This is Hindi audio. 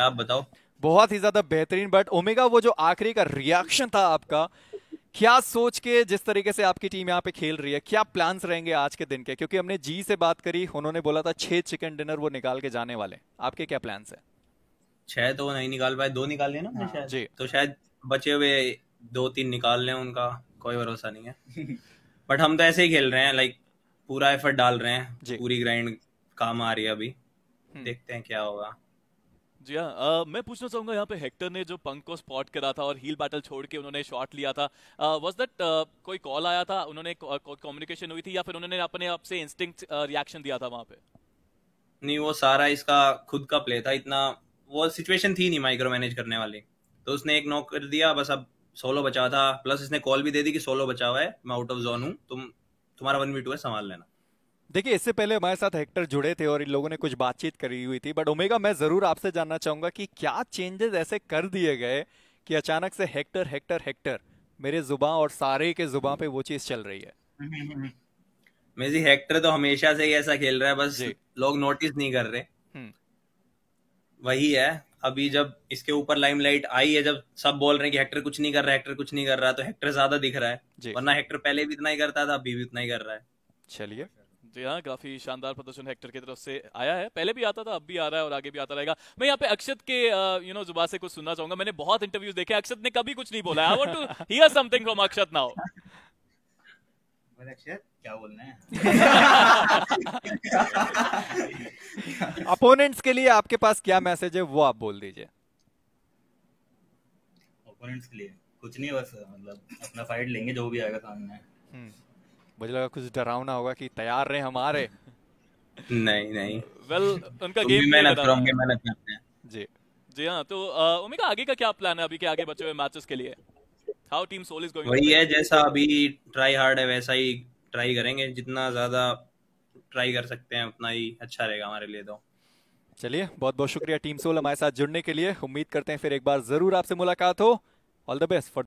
आप बताओ बहुत ही ज्यादा बेहतरीन बट ओमेगा वो जो आखिरी का रिएक्शन था आपका क्या सोच के जिस तरीके से आपकी टीम यहाँ पे खेल रही है क्या प्लान्स रहेंगे आज के दिन के क्योंकि हमने जी से बात करी उन्होंने बोला था छह चिकन डिनर वो निकाल के जाने वाले आपके क्या प्लान्स है छह तो नहीं निकाल पाए दो निकाल लिए ना हाँ, शायद जी तो शायद बचे हुए दो तीन निकाल लें उनका कोई भरोसा नहीं है बट हम तो ऐसे ही खेल रहे हैं लाइक पूरा एफर्ट डाल रहे हैं पूरी ग्राइंड काम आ रही है अभी हम्म। देखते हैं क्या होगा जी हाँ मैं पूछना चाहूंगा यहाँ पे हेक्टर ने जो पंक को स्पॉट करा था और हील बैटल छोड़ के उन्होंने शॉट लिया था वॉज दैट uh, कोई कॉल आया था उन्होंने कम्युनिकेशन हुई थी या फिर उन्होंने अपने आप से इंस्टिंक्ट रिएक्शन दिया था वहां पे नहीं वो सारा इसका खुद का प्ले था इतना वो सिचुएशन थी नहीं माइक्रो मैनेज करने वाली तो उसने एक नॉक कर दिया बस अब सोलो बचा था प्लस इसने कॉल भी दे दी कि सोलो बचा हुआ है मैं आउट ऑफ जोन हूँ तुम तुम्हारा वन वी टू है संभाल लेना देखिए इससे पहले हमारे साथ हेक्टर जुड़े थे और इन लोगों ने कुछ बातचीत करी हुई थी बट ओमेगा मैं जरूर आपसे जानना चाहूंगा कि क्या चेंजेस ऐसे कर दिए गए कि अचानक से हेक्टर हेक्टर हेक्टर मेरे जुबा और सारे के जुबा पे वो चीज चल रही है मेजी हेक्टर तो हमेशा से ही ऐसा खेल रहा है बस लोग नोटिस नहीं कर रहे हम्म। वही है अभी जब इसके ऊपर लाइमलाइट आई है जब सब बोल रहे हैं कि हेक्टर कुछ नहीं कर रहा हेक्टर कुछ नहीं कर रहा तो हेक्टर ज्यादा दिख रहा है वरना हेक्टर पहले भी इतना ही करता था अभी भी उतना ही कर रहा है चलिए जी हाँ काफी शानदार प्रदर्शन हेक्टर की तरफ से आया है पहले भी आता था अब भी आ रहा है और आगे भी आता रहेगा मैं यहाँ पे अक्षत के यू नो जुबा से कुछ सुनना चाहूंगा मैंने बहुत इंटरव्यूज देखे अक्षत ने कभी कुछ नहीं बोला I want to hear something from Akshat now क्या बोलना है अपोनेंट्स के लिए आपके पास क्या मैसेज है वो आप बोल दीजिए अपोनेंट्स के लिए कुछ नहीं बस मतलब अपना फाइट लेंगे जो भी आएगा सामने हम्म। मुझे लगा कुछ डरावना होगा कि तैयार रहे हमारे नहीं नहीं वेल well, उनका गेम मेहनत करोगे मेहनत करते हैं जी जी हाँ तो ओमेगा आगे का क्या प्लान है अभी के आगे बचे हुए मैचेस के लिए how team soul is going वही है जैसा अभी ट्राई हार्ड है वैसा ही ट्राई करेंगे जितना ज्यादा ट्राई कर सकते हैं उतना ही अच्छा रहेगा हमारे लिए तो चलिए बहुत बहुत शुक्रिया टीम सोल हमारे साथ जुड़ने के लिए उम्मीद करते हैं फिर एक बार जरूर आपसे मुलाकात हो ऑल द बेस्ट फॉर